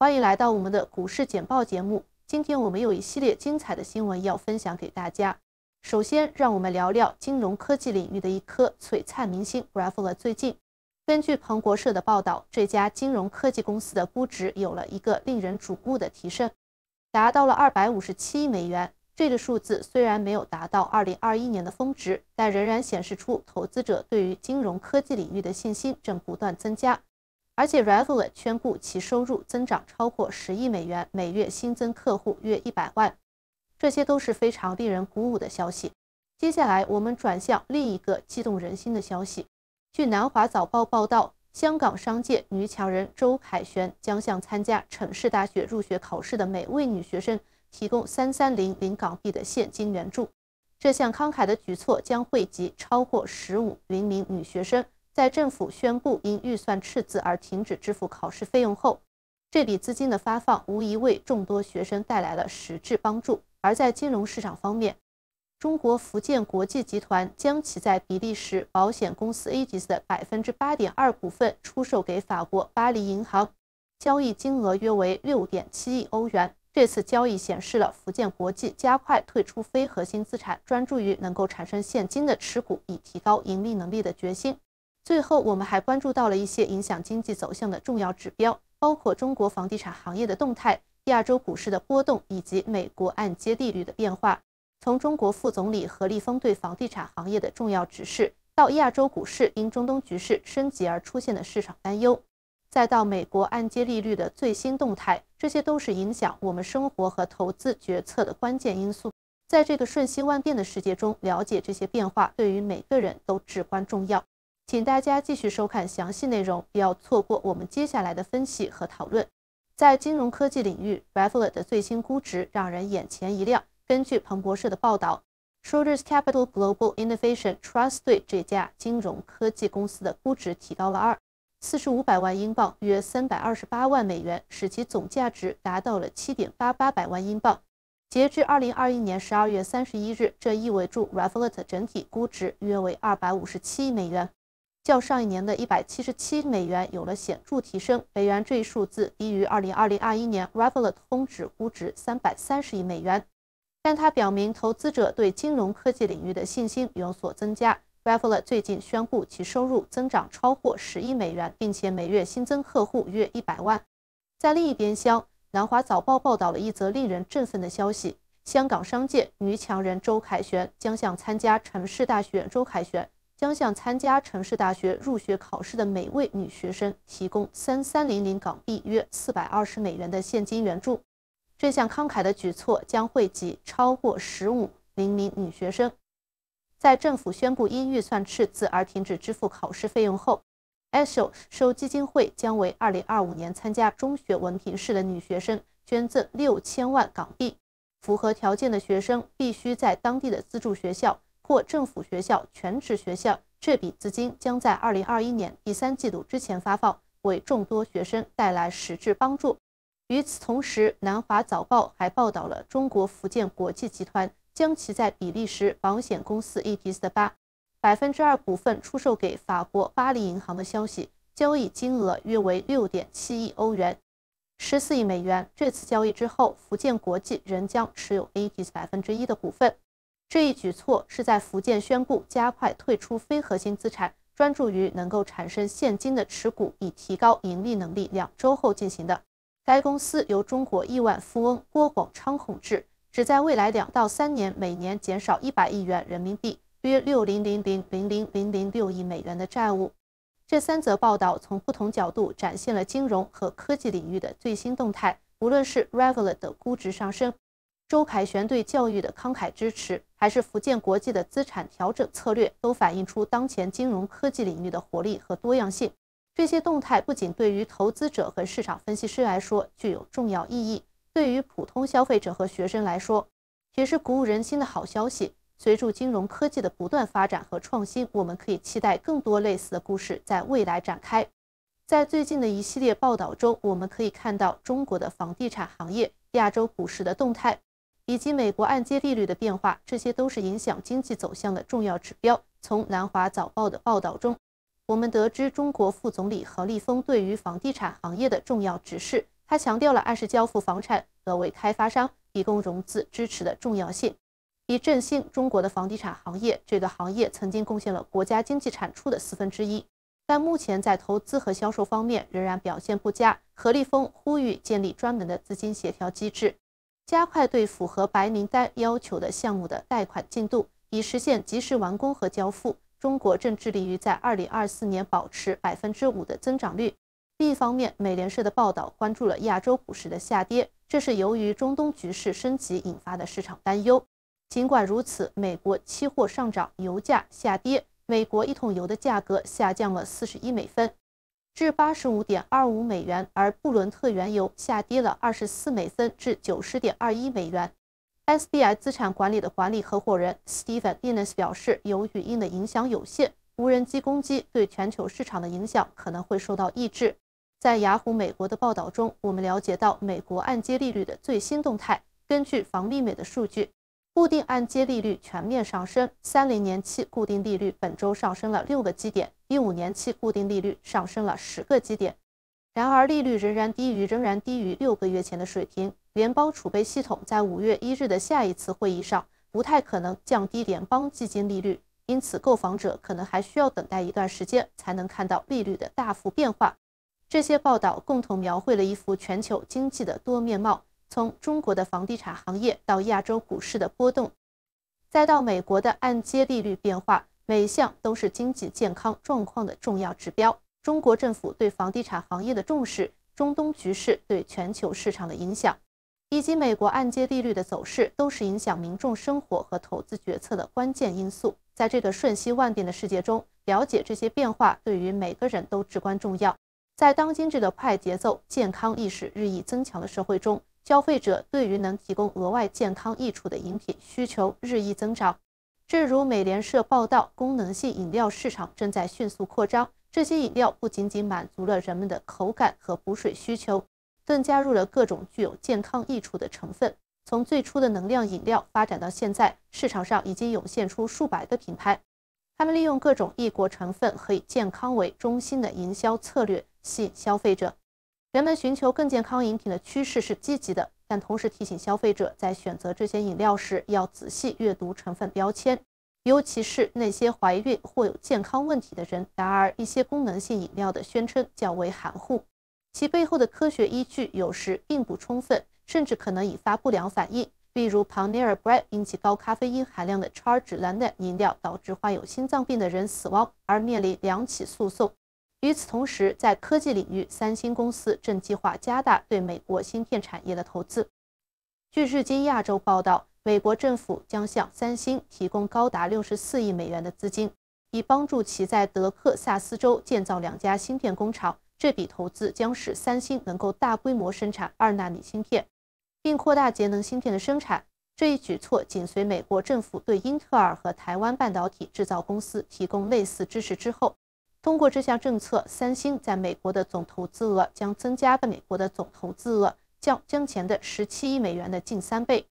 欢迎来到我们的股市简报节目。今天我们有一系列精彩的新闻要分享给大家。首先，让我们聊聊金融科技领域的一颗璀璨明星 r a v o l e 最近，根据彭博社的报道，这家金融科技公司的估值有了一个令人瞩目的提升，达到了二百五十七亿美元。这个数字虽然没有达到二零二一年的峰值，但仍然显示出投资者对于金融科技领域的信心正不断增加。而且 Revolut 宣布其收入增长超过十亿美元，每月新增客户约一百万，这些都是非常令人鼓舞的消息。接下来，我们转向另一个激动人心的消息。据《南华早报》报道，香港商界女强人周凯旋将向参加城市大学入学考试的每位女学生提供三三零零港币的现金援助。这项慷慨的举措将惠及超过十五零名女学生。在政府宣布因预算赤字而停止支付考试费用后，这笔资金的发放无疑为众多学生带来了实质帮助。而在金融市场方面，中国福建国际集团将其在比利时保险公司 Aegis 的百分之八点二股份出售给法国巴黎银行，交易金额约为六点七亿欧元。这次交易显示了福建国际加快退出非核心资产，专注于能够产生现金的持股，以提高盈利能力的决心。最后，我们还关注到了一些影响经济走向的重要指标，包括中国房地产行业的动态、亚洲股市的波动以及美国按揭利率的变化。从中国副总理何立峰对房地产行业的重要指示，到亚洲股市因中东局势升级而出现的市场担忧，再到美国按揭利率的最新动态，这些都是影响我们生活和投资决策的关键因素。在这个瞬息万变的世界中，了解这些变化对于每个人都至关重要。请大家继续收看详细内容，不要错过我们接下来的分析和讨论。在金融科技领域 r e f f l e t 的最新估值让人眼前一亮。根据彭博社的报道 s h o r d e r s Capital Global Innovation Trust 对这家金融科技公司的估值提高了二四十五百万英镑，约三百二十八万美元，使其总价值达到了七点八八百万英镑。截至二零二一年十二月三十一日，这意味着 r e f f l e t 整体估值约为二百五十七亿美元。较上一年的一百七十七美元有了显著提升。美元这一数字低于二零二零二一年 Revolut 峰值估值三百三十亿美元，但它表明投资者对金融科技领域的信心有所增加。Revolut 最近宣布其收入增长超过十亿美元，并且每月新增客户约一百万。在另一边厢，南华早报报道了一则令人振奋的消息：香港商界女强人周凯旋将向参加城市大选。周凯旋。将向参加城市大学入学考试的每位女学生提供三三零零港币约四百二十美元的现金援助。这项慷慨的举措将惠及超过十五零名女学生。在政府宣布因预算赤字而停止支付考试费用后 a s o e l 收基金会将为二零二五年参加中学文凭试的女学生捐赠六千万港币。符合条件的学生必须在当地的资助学校。或政府学校、全职学校，这笔资金将在二零二一年第三季度之前发放，为众多学生带来实质帮助。与此同时，《南华早报》还报道了中国福建国际集团将其在比利时保险公司 AIS 的八百分之二股份出售给法国巴黎银行的消息，交易金额约为六点七亿欧元，十四亿美元。这次交易之后，福建国际仍将持有 a p s 百分之一的股份。这一举措是在福建宣布加快退出非核心资产，专注于能够产生现金的持股，以提高盈利能力两周后进行的。该公司由中国亿万富翁郭广昌控制，旨在未来两到三年每年减少一百亿元人民币（约六零零零零零零零六亿美元）的债务。这三则报道从不同角度展现了金融和科技领域的最新动态，无论是 r e g o l 的估值上升。周凯旋对教育的慷慨支持，还是福建国际的资产调整策略，都反映出当前金融科技领域的活力和多样性。这些动态不仅对于投资者和市场分析师来说具有重要意义，对于普通消费者和学生来说，也是鼓舞人心的好消息。随着金融科技的不断发展和创新，我们可以期待更多类似的故事在未来展开。在最近的一系列报道中，我们可以看到中国的房地产行业、亚洲股市的动态。以及美国按揭利率的变化，这些都是影响经济走向的重要指标。从南华早报的报道中，我们得知中国副总理何立峰对于房地产行业的重要指示。他强调了按时交付房产和为开发商提供融资支持的重要性，以振兴中国的房地产行业。这个行业曾经贡献了国家经济产出的四分之一，但目前在投资和销售方面仍然表现不佳。何立峰呼吁建立专门的资金协调机制。加快对符合白名单要求的项目的贷款进度，以实现及时完工和交付。中国正致力于在2024年保持5%的增长率。另一方面，美联社的报道关注了亚洲股市的下跌，这是由于中东局势升级引发的市场担忧。尽管如此，美国期货上涨，油价下跌，美国一桶油的价格下降了41美分。至八十五点二五美元，而布伦特原油下跌了二十四美分，至九十点二一美元。SBI 资产管理的管理合伙人 Stephen i n u s 表示，有语音的影响有限，无人机攻击对全球市场的影响可能会受到抑制。在雅虎美国的报道中，我们了解到美国按揭利率的最新动态。根据房利美的数据。固定按揭利率全面上升，三零年期固定利率本周上升了六个基点，一五年期固定利率上升了十个基点。然而，利率仍然低于仍然低于六个月前的水平。联邦储备系统在五月一日的下一次会议上不太可能降低联邦基金利率，因此购房者可能还需要等待一段时间才能看到利率的大幅变化。这些报道共同描绘了一幅全球经济的多面貌。从中国的房地产行业到亚洲股市的波动，再到美国的按揭利率变化，每项都是经济健康状况的重要指标。中国政府对房地产行业的重视，中东局势对全球市场的影响，以及美国按揭利率的走势，都是影响民众生活和投资决策的关键因素。在这个瞬息万变的世界中，了解这些变化对于每个人都至关重要。在当今这个快节奏、健康意识日益增强的社会中，消费者对于能提供额外健康益处的饮品需求日益增长。正如美联社报道，功能性饮料市场正在迅速扩张。这些饮料不仅仅满足了人们的口感和补水需求，更加入了各种具有健康益处的成分。从最初的能量饮料发展到现在，市场上已经涌现出数百个品牌，他们利用各种异国成分和以健康为中心的营销策略吸引消费者。人们寻求更健康饮品的趋势是积极的，但同时提醒消费者在选择这些饮料时要仔细阅读成分标签，尤其是那些怀孕或有健康问题的人。然而，一些功能性饮料的宣称较为含糊，其背后的科学依据有时并不充分，甚至可能引发不良反应。例如 p a n d a r b r a d 因其高咖啡因含量的 Charged l a n 的饮料导致患有心脏病的人死亡，而面临两起诉讼。与此同时，在科技领域，三星公司正计划加大对美国芯片产业的投资。据《日经亚洲》报道，美国政府将向三星提供高达六十四亿美元的资金，以帮助其在德克萨斯州建造两家芯片工厂。这笔投资将使三星能够大规模生产二纳米芯片，并扩大节能芯片的生产。这一举措紧随美国政府对英特尔和台湾半导体制造公司提供类似支持之后。通过这项政策，三星在美国的总投资额将增加，美国的总投资额将将前的十七亿美元的近三倍。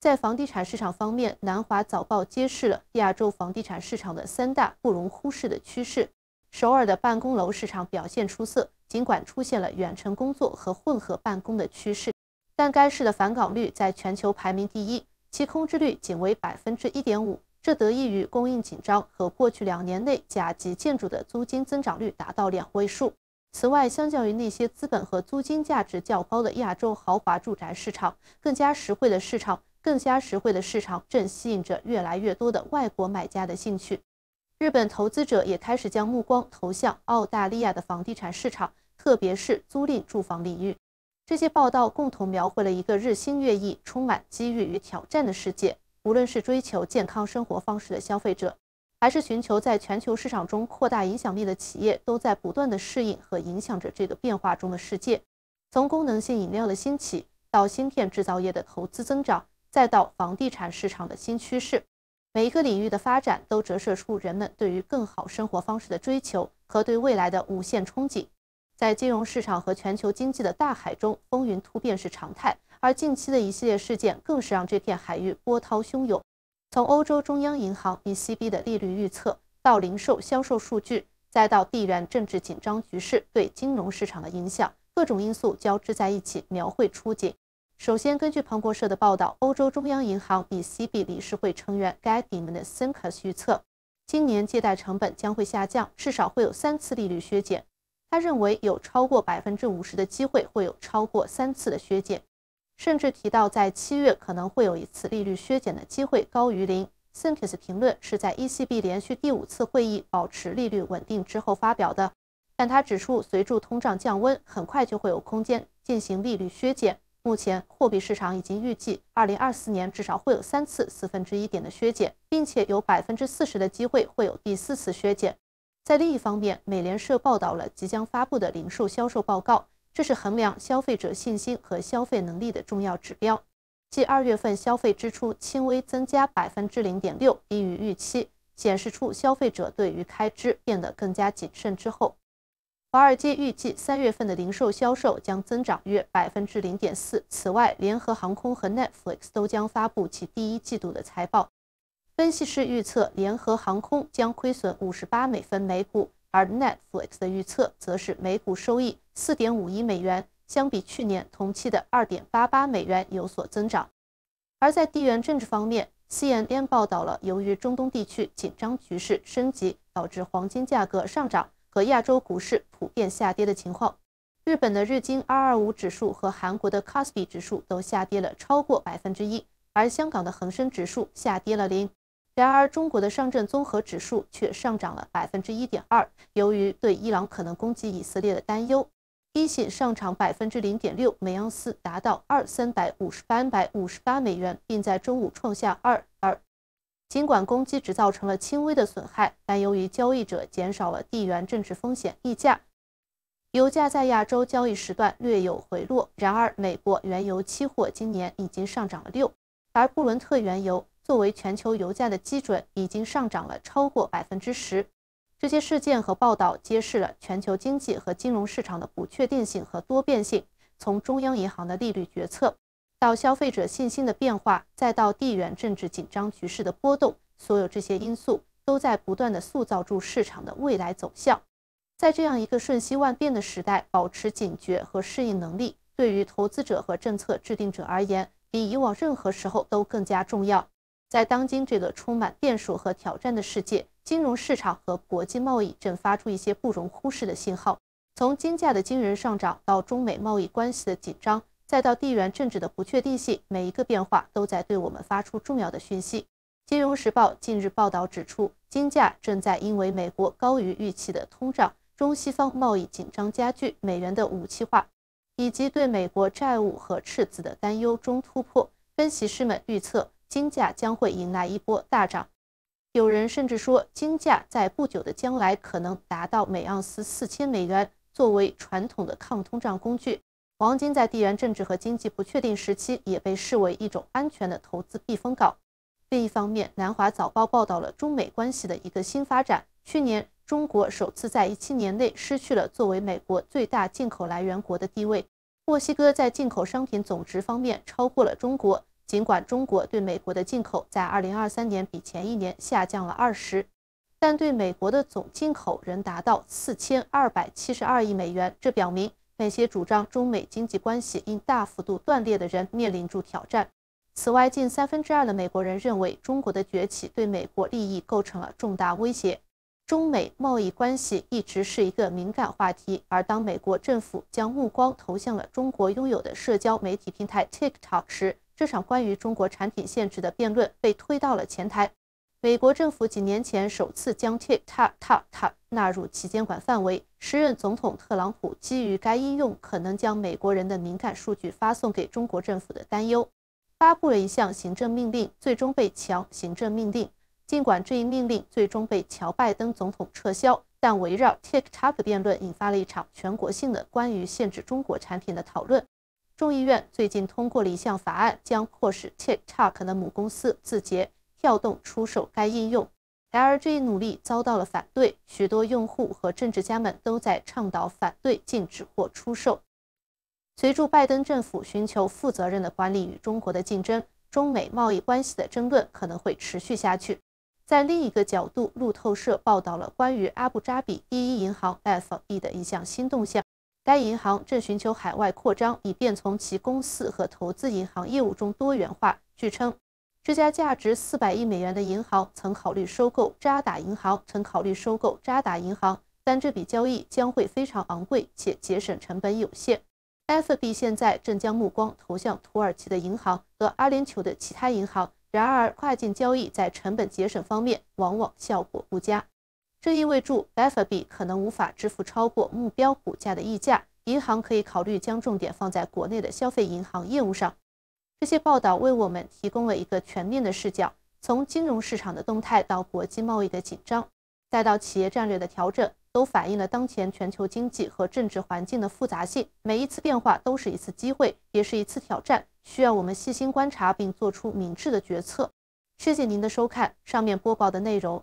在房地产市场方面，《南华早报》揭示了亚洲房地产市场的三大不容忽视的趋势。首尔的办公楼市场表现出色，尽管出现了远程工作和混合办公的趋势，但该市的返岗率在全球排名第一，其空置率仅为百分之一点五。这得益于供应紧张和过去两年内甲级建筑的租金增长率达到两位数。此外，相较于那些资本和租金价值较高的亚洲豪华住宅市场，更加实惠的市场更加实惠的市场正吸引着越来越多的外国买家的兴趣。日本投资者也开始将目光投向澳大利亚的房地产市场，特别是租赁住房领域。这些报道共同描绘了一个日新月异、充满机遇与挑战的世界。无论是追求健康生活方式的消费者，还是寻求在全球市场中扩大影响力的企业，都在不断的适应和影响着这个变化中的世界。从功能性饮料的兴起，到芯片制造业的投资增长，再到房地产市场的新趋势，每一个领域的发展都折射出人们对于更好生活方式的追求和对未来的无限憧憬。在金融市场和全球经济的大海中，风云突变是常态。而近期的一系列事件更是让这片海域波涛汹涌，从欧洲中央银行 ECB 的利率预测，到零售销售数据，再到地缘政治紧张局势对金融市场的影响，各种因素交织在一起，描绘出景。首先，根据彭博社的报道，欧洲中央银行 ECB 理事会成员 g a d i m e t s i n a 预测，今年借贷成本将会下降，至少会有三次利率削减。他认为，有超过百分之五十的机会会有超过三次的削减。甚至提到，在七月可能会有一次利率削减的机会高于零。Cinkis 评论是在 ECB 连续第五次会议保持利率稳定之后发表的，但他指出，随着通胀降温，很快就会有空间进行利率削减。目前，货币市场已经预计，2024年至少会有三次四分之一点的削减，并且有百分之四十的机会会有第四次削减。在另一方面，美联社报道了即将发布的零售销售报告。这是衡量消费者信心和消费能力的重要指标。继二月份消费支出轻微增加百分之零点六，低于预期，显示出消费者对于开支变得更加谨慎之后。华尔街预计三月份的零售销售将增长约百分之零点四。此外，联合航空和 Netflix 都将发布其第一季度的财报。分析师预测，联合航空将亏损五十八美分每股，而 Netflix 的预测则是每股收益。四点五亿美元，相比去年同期的二点八八美元有所增长。而在地缘政治方面，CNN 报道了由于中东地区紧张局势升级导致黄金价格上涨和亚洲股市普遍下跌的情况。日本的日经二二五指数和韩国的 c o s p i 指数都下跌了超过百分之一，而香港的恒生指数下跌了零。然而，中国的上证综合指数却上涨了百分之一点二。由于对伊朗可能攻击以色列的担忧。一险上涨百分之零点六，每盎司达到二三百五十八百五十八美元，并在中午创下二二。尽管攻击只造成了轻微的损害，但由于交易者减少了地缘政治风险溢价，油价在亚洲交易时段略有回落。然而，美国原油期货今年已经上涨了六，而布伦特原油作为全球油价的基准，已经上涨了超过百分之十。这些事件和报道揭示了全球经济和金融市场的不确定性和多变性，从中央银行的利率决策，到消费者信心的变化，再到地缘政治紧张局势的波动，所有这些因素都在不断的塑造住市场的未来走向。在这样一个瞬息万变的时代，保持警觉和适应能力，对于投资者和政策制定者而言，比以往任何时候都更加重要。在当今这个充满变数和挑战的世界。金融市场和国际贸易正发出一些不容忽视的信号，从金价的惊人上涨到中美贸易关系的紧张，再到地缘政治的不确定性，每一个变化都在对我们发出重要的讯息。《金融时报》近日报道指出，金价正在因为美国高于预期的通胀、中西方贸易紧张加剧、美元的武器化，以及对美国债务和赤字的担忧中突破。分析师们预测，金价将会迎来一波大涨。有人甚至说，金价在不久的将来可能达到每盎司四千美元。作为传统的抗通胀工具，黄金在地缘政治和经济不确定时期也被视为一种安全的投资避风港。另一方面，《南华早报》报道了中美关系的一个新发展：去年，中国首次在一七年内失去了作为美国最大进口来源国的地位，墨西哥在进口商品总值方面超过了中国。尽管中国对美国的进口在二零二三年比前一年下降了二十，但对美国的总进口仍达到四千二百七十二亿美元。这表明那些主张中美经济关系应大幅度断裂的人面临住挑战。此外，近三分之二的美国人认为中国的崛起对美国利益构成了重大威胁。中美贸易关系一直是一个敏感话题，而当美国政府将目光投向了中国拥有的社交媒体平台 TikTok 时，这场关于中国产品限制的辩论被推到了前台。美国政府几年前首次将 TikTok 纳入其监管范围。时任总统特朗普基于该应用可能将美国人的敏感数据发送给中国政府的担忧，发布了一项行政命令，最终被乔行政命令。尽管这一命令最终被乔拜登总统撤销，但围绕 TikTok 的辩论引发了一场全国性的关于限制中国产品的讨论。众议院最近通过了一项法案，将迫使 TikTok 的母公司字节跳动出售该应用。然而，这一努力遭到了反对，许多用户和政治家们都在倡导反对禁止或出售。随着拜登政府寻求负责任的管理与中国的竞争，中美贸易关系的争论可能会持续下去。在另一个角度，路透社报道了关于阿布扎比第一银行 f E 的一项新动向。该银行正寻求海外扩张，以便从其公司和投资银行业务中多元化。据称，这家价值400亿美元的银行曾考虑收购扎打银行，曾考虑收购渣打银行，但这笔交易将会非常昂贵且节省成本有限。FB 现在正将目光投向土耳其的银行和阿联酋的其他银行。然而，跨境交易在成本节省方面往往效果不佳。这意味着 Bafabi 可能无法支付超过目标股价的溢价。银行可以考虑将重点放在国内的消费银行业务上。这些报道为我们提供了一个全面的视角，从金融市场的动态到国际贸易的紧张，再到企业战略的调整，都反映了当前全球经济和政治环境的复杂性。每一次变化都是一次机会，也是一次挑战，需要我们细心观察并做出明智的决策。谢谢您的收看，上面播报的内容。